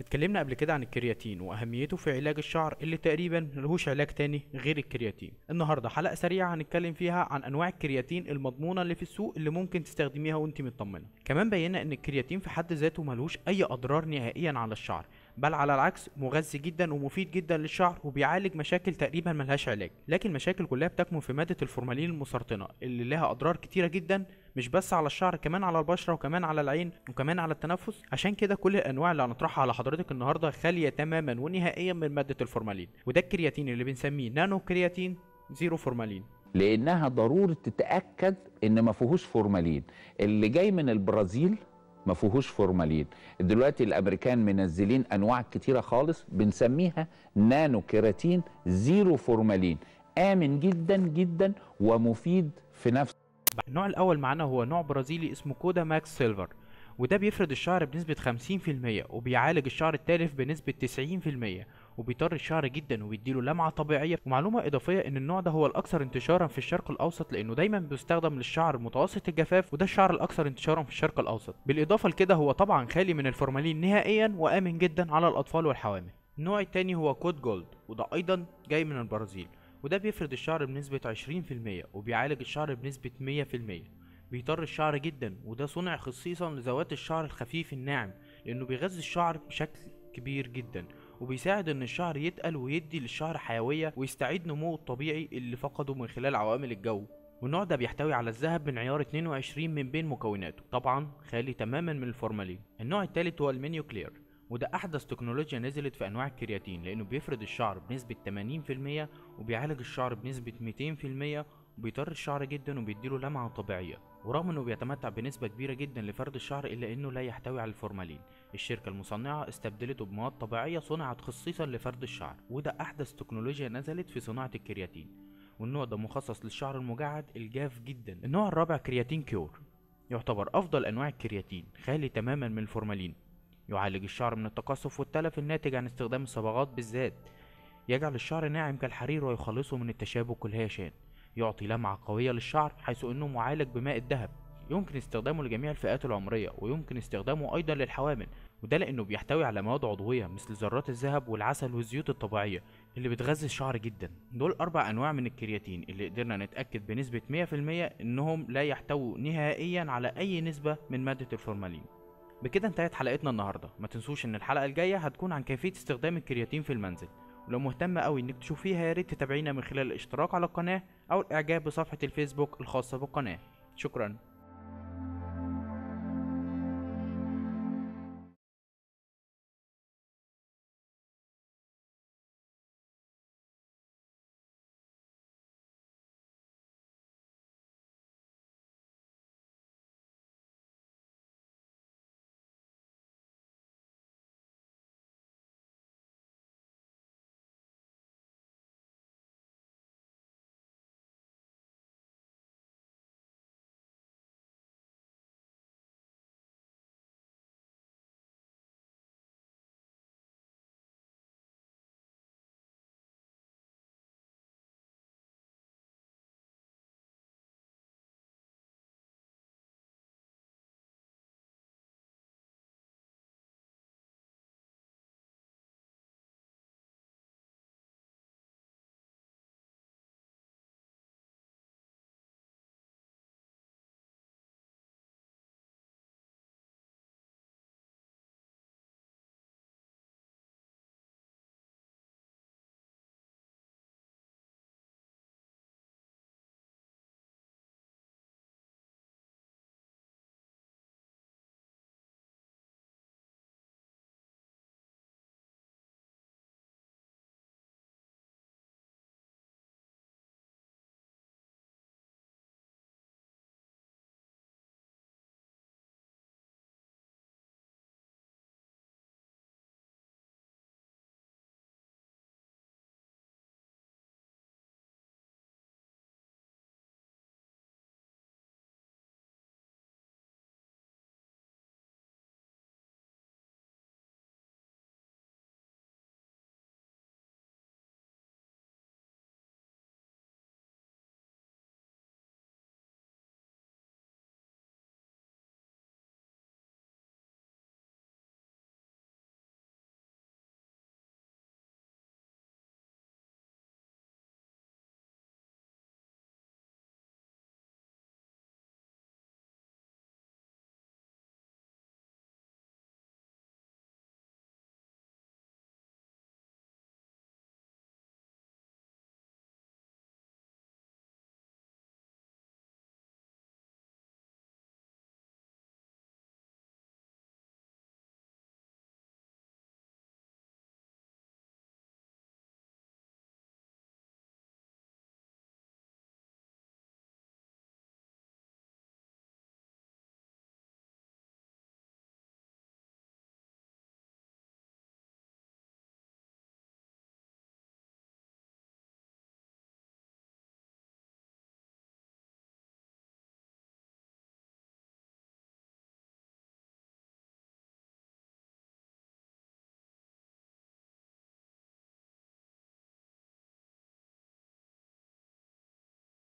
اتكلمنا قبل كده عن الكرياتين واهميته في علاج الشعر اللي تقريبا ملهوش علاج تاني غير الكرياتين النهارده حلقه سريعه هنتكلم فيها عن انواع الكرياتين المضمونه اللي في السوق اللي ممكن تستخدميها وانت مطمنه كمان بينا ان الكرياتين في حد ذاته ملهوش اي اضرار نهائيا على الشعر بل على العكس مغذي جدا ومفيد جدا للشعر وبيعالج مشاكل تقريبا ملهاش علاج لكن المشاكل كلها بتكمن في ماده الفورمالين المسرطنه اللي لها اضرار كتيره جدا مش بس على الشعر كمان على البشره وكمان على العين وكمان على التنفس عشان كده كل الانواع اللي هنطرحها على حضرتك النهارده خاليه تماما ونهائيا من ماده الفورمالين وده الكرياتين اللي بنسميه نانو كرياتين زيرو فورمالين لانها ضروري تتاكد ان ما فيهوش فورمالين اللي جاي من البرازيل ما فيهوش فورمالين دلوقتي الامريكان منزلين انواع كتيره خالص بنسميها نانو كيراتين زيرو فورمالين امن جدا جدا ومفيد في نفس النوع الاول معانا هو نوع برازيلي اسمه كودا ماكس سيلفر وده بيفرد الشعر بنسبة 50% وبيعالج الشعر التالف بنسبة 90% وبيطر الشعر جدا وبيديله لمعة طبيعية ومعلومة إضافية إن النوع ده هو الأكثر انتشارا في الشرق الأوسط لأنه دايما بيستخدم للشعر متوسط الجفاف وده الشعر الأكثر انتشارا في الشرق الأوسط بالإضافة لكده هو طبعا خالي من الفورمالين نهائيا وآمن جدا على الأطفال والحوامل النوع التاني هو كود جولد وده أيضا جاي من البرازيل وده بيفرد الشعر بنسبة 20% وبيعالج الشعر بنسبة 100% بيطر الشعر جدا وده صنع خصيصا لذوات الشعر الخفيف الناعم لأنه بيغذي الشعر بشكل كبير جدا وبيساعد ان الشعر يتقل ويدي للشعر حيوية ويستعيد نموه الطبيعي اللي فقده من خلال عوامل الجو والنوع ده بيحتوي على الذهب من عيار 22 من بين مكوناته طبعا خالي تماما من الفورمالين النوع الثالث هو كلير وده احدث تكنولوجيا نزلت في انواع الكرياتين لانه بيفرد الشعر بنسبة 80% وبيعالج الشعر بنسبة 200% وبيطر الشعر جدا وبيديله لمعة طبيعية ورغم انه بيتمتع بنسبة كبيرة جدا لفرد الشعر الا انه لا يحتوي على الفورمالين الشركة المصنعة استبدلته بمواد طبيعية صنعت خصيصا لفرد الشعر وده احدث تكنولوجيا نزلت في صناعة الكرياتين والنوع ده مخصص للشعر المجعد الجاف جدا النوع الرابع كرياتين كيور يعتبر افضل انواع الكرياتين خالي تماما من الفورمالين يعالج الشعر من التقصف والتلف الناتج عن استخدام الصبغات بالذات يجعل الشعر ناعم كالحرير ويخلصه من التشابك والهيشان يعطي لمعة قوية للشعر حيث انه معالج بماء الذهب يمكن استخدامه لجميع الفئات العمرية ويمكن استخدامه أيضا للحوامل وده لأنه بيحتوي على مواد عضوية مثل ذرات الذهب والعسل والزيوت الطبيعية اللي بتغذي الشعر جدا دول أربع أنواع من الكرياتين اللي قدرنا نتأكد بنسبة 100% إنهم لا يحتووا نهائيا على أي نسبة من مادة الفورمالين بكده انتهت حلقتنا النهارده ما تنسوش ان الحلقه الجايه هتكون عن كيفيه استخدام الكرياتين في المنزل ولو مهتم قوي انك تشوفيها يا ريت تتابعينا من خلال الاشتراك على القناه او الاعجاب بصفحه الفيسبوك الخاصه بالقناه شكرا